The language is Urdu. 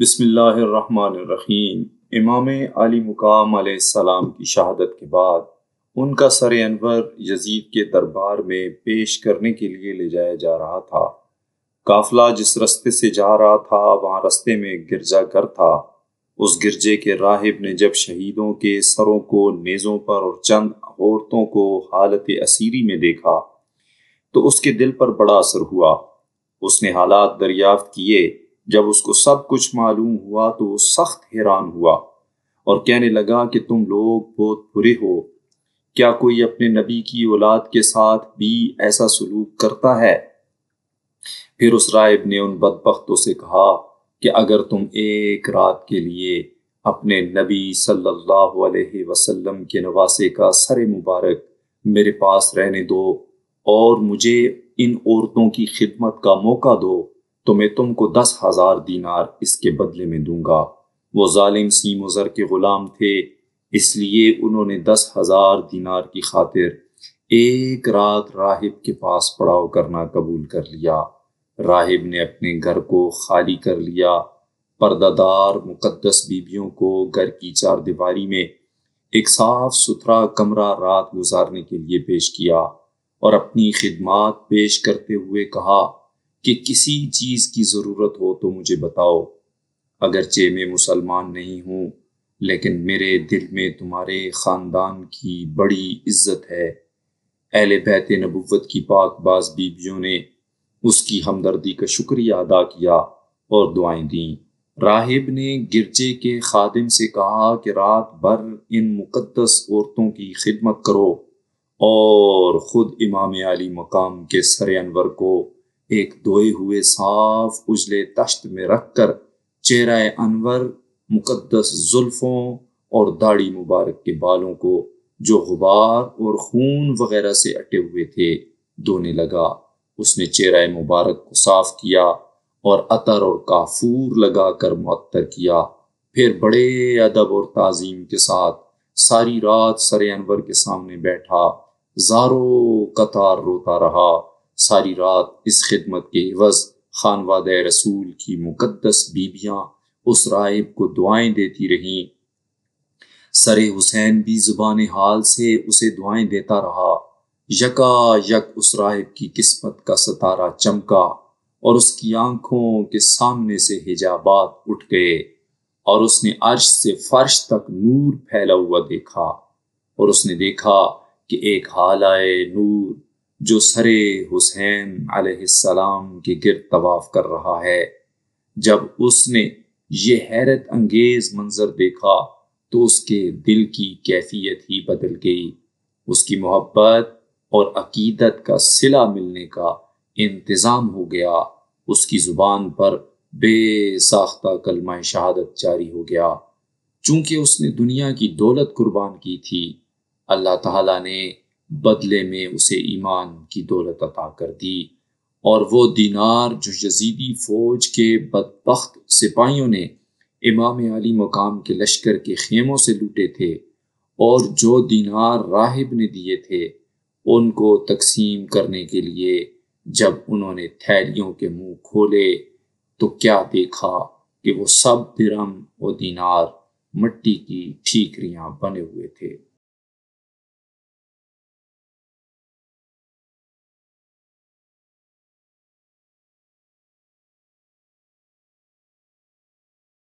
بسم اللہ الرحمن الرحیم امام علی مقام علیہ السلام کی شہادت کے بعد ان کا سر انور یزید کے دربار میں پیش کرنے کے لیے لے جایا جا رہا تھا کافلہ جس رستے سے جا رہا تھا وہاں رستے میں گرجا گھر تھا اس گرجے کے راہب نے جب شہیدوں کے سروں کو نیزوں پر اور چند عورتوں کو حالت اسیری میں دیکھا تو اس کے دل پر بڑا اثر ہوا اس نے حالات دریافت کیے جب اس کو سب کچھ معلوم ہوا تو وہ سخت حیران ہوا اور کہنے لگا کہ تم لوگ بہت برے ہو کیا کوئی اپنے نبی کی اولاد کے ساتھ بھی ایسا سلوک کرتا ہے پھر اس رائب نے ان بد بختوں سے کہا کہ اگر تم ایک رات کے لیے اپنے نبی صلی اللہ علیہ وسلم کے نواسے کا سر مبارک میرے پاس رہنے دو اور مجھے ان عورتوں کی خدمت کا موقع دو تو میں تم کو دس ہزار دینار اس کے بدلے میں دوں گا وہ ظالم سی زر کے غلام تھے اس لیے انہوں نے دس ہزار دینار کی خاطر ایک رات راہب کے پاس پڑاؤ کرنا قبول کر لیا راہب نے اپنے گھر کو خالی کر لیا پردہ دار مقدس بیویوں کو گھر کی چار دیواری میں ایک صاف ستھرا کمرہ رات گزارنے کے لیے پیش کیا اور اپنی خدمات پیش کرتے ہوئے کہا کہ کسی چیز کی ضرورت ہو تو مجھے بتاؤ اگرچہ میں مسلمان نہیں ہوں لیکن میرے دل میں تمہارے خاندان کی بڑی عزت ہے اہل بیت نبوت کی پاک باز بیبیوں نے اس کی ہمدردی کا شکریہ ادا کیا اور دعائیں دیں راہب نے گرجے کے خادم سے کہا کہ رات بھر ان مقدس عورتوں کی خدمت کرو اور خود امام علی مقام کے سر انور کو ایک دوئے ہوئے صاف اجلے تشت میں رکھ کر چہرہ انور مقدس زلفوں اور داڑھی مبارک کے بالوں کو جو غبار اور خون وغیرہ سے اٹے ہوئے تھے دھونے لگا اس نے چہرہ مبارک کو صاف کیا اور عطر اور کافور لگا کر معطر کیا پھر بڑے ادب اور تعظیم کے ساتھ ساری رات سر انور کے سامنے بیٹھا زاروں قطار روتا رہا ساری رات اس خدمت کے عوض خانوادہ رسول کی مقدس بیبیاں اس رائب کو دعائیں دیتی رہیں سر حسین بھی زبان حال سے اسے دعائیں دیتا رہا یکا یک اس رائب کی قسمت کا ستارہ چمکا اور اس کی آنکھوں کے سامنے سے حجابات اٹھ گئے اور اس نے عرش سے فرش تک نور پھیلا ہوا دیکھا اور اس نے دیکھا کہ ایک حال آئے نور جو سرے حسین علیہ السلام کے گرد طواف کر رہا ہے جب اس نے یہ حیرت انگیز منظر دیکھا تو اس کے دل کی کیفیت ہی بدل گئی اس کی محبت اور عقیدت کا سلا ملنے کا انتظام ہو گیا اس کی زبان پر بے ساختہ کلمہ شہادت جاری ہو گیا چونکہ اس نے دنیا کی دولت قربان کی تھی اللہ تعالیٰ نے بدلے میں اسے ایمان کی دولت عطا کر دی اور وہ دینار جو یزیدی فوج کے بدبخت سپاہیوں نے امام علی مقام کے لشکر کے خیموں سے لوٹے تھے اور جو دینار راہب نے دیے تھے ان کو تقسیم کرنے کے لیے جب انہوں نے تھیلیوں کے منہ کھولے تو کیا دیکھا کہ وہ سب درم و دینار مٹی کی ٹھیکریاں بنے ہوئے تھے